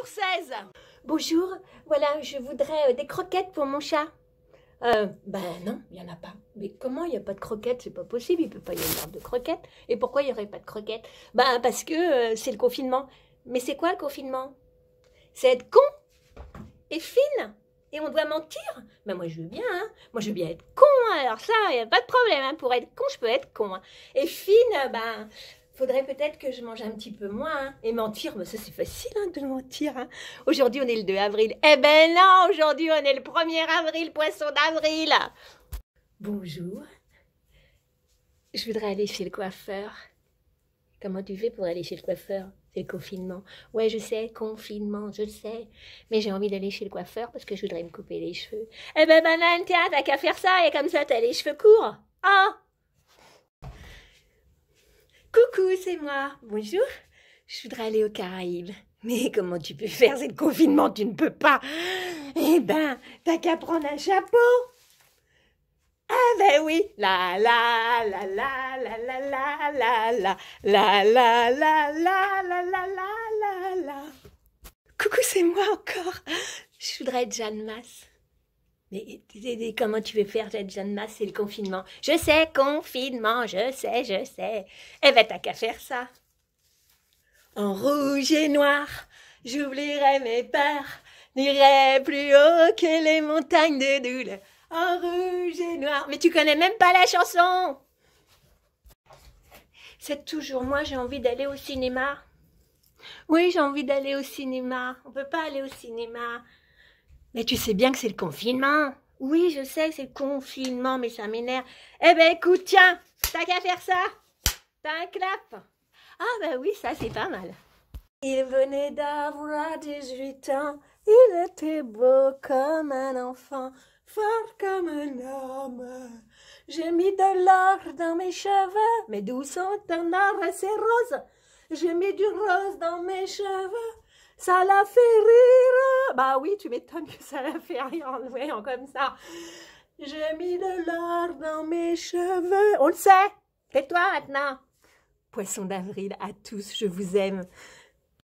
16. Bonjour, voilà, je voudrais euh, des croquettes pour mon chat. Euh, ben non, il n'y en a pas. Mais comment il n'y a pas de croquettes C'est pas possible, il peut pas y avoir de croquettes. Et pourquoi il n'y aurait pas de croquettes Ben parce que euh, c'est le confinement. Mais c'est quoi le confinement C'est être con et fine et on doit mentir Ben moi je veux bien, hein. moi je veux bien être con, hein. alors ça, il n'y a pas de problème, hein. pour être con, je peux être con. Et fine, ben faudrait peut-être que je mange un petit peu moins. Hein. Et mentir, mais bah, ça c'est facile hein, de mentir. Hein. Aujourd'hui on est le 2 avril. Eh ben non, aujourd'hui on est le 1er avril, poisson d'avril. Bonjour. Je voudrais aller chez le coiffeur. Comment tu fais pour aller chez le coiffeur C'est le confinement. Ouais, je sais, confinement, je le sais. Mais j'ai envie d'aller chez le coiffeur parce que je voudrais me couper les cheveux. Eh ben banane, tiens, t'as qu'à faire ça et comme ça t'as les cheveux courts. Ah c'est moi. Bonjour. Je voudrais aller aux Caraïbes. Mais comment tu peux faire C'est le confinement, tu ne peux pas. Eh ben, t'as qu'à prendre un chapeau. Ah ben oui. La la la la la la la la la la la la la la la la la la. Coucou, c'est moi encore. Je voudrais être Jeanne Masse. Mais comment tu veux faire, Jeanne Masse, et le confinement. Je sais, confinement, je sais, je sais. Eh ben, t'as qu'à faire ça. En rouge et noir, j'oublierai mes peurs, n'irai plus haut que les montagnes de douleur. En rouge et noir. Mais tu connais même pas la chanson C'est toujours moi, j'ai envie d'aller au cinéma. Oui, j'ai envie d'aller au cinéma. On peut pas aller au cinéma. Mais tu sais bien que c'est le confinement. Oui, je sais, c'est le confinement, mais ça m'énerve. Eh ben écoute, tiens, t'as qu'à faire ça. T'as un clap. Ah ben oui, ça c'est pas mal. Il venait d'avoir 18 ans. Il était beau comme un enfant, fort comme un homme. J'ai mis de l'or dans mes cheveux, Mais d'où sont en or c'est rose. J'ai mis du rose dans mes cheveux, ça l'a fait rire. Bah oui, tu m'étonnes que ça la fait rien en voyant comme ça. J'ai mis de l'or dans mes cheveux. On le sait. Tais-toi maintenant. Poisson d'avril, à tous, je vous aime.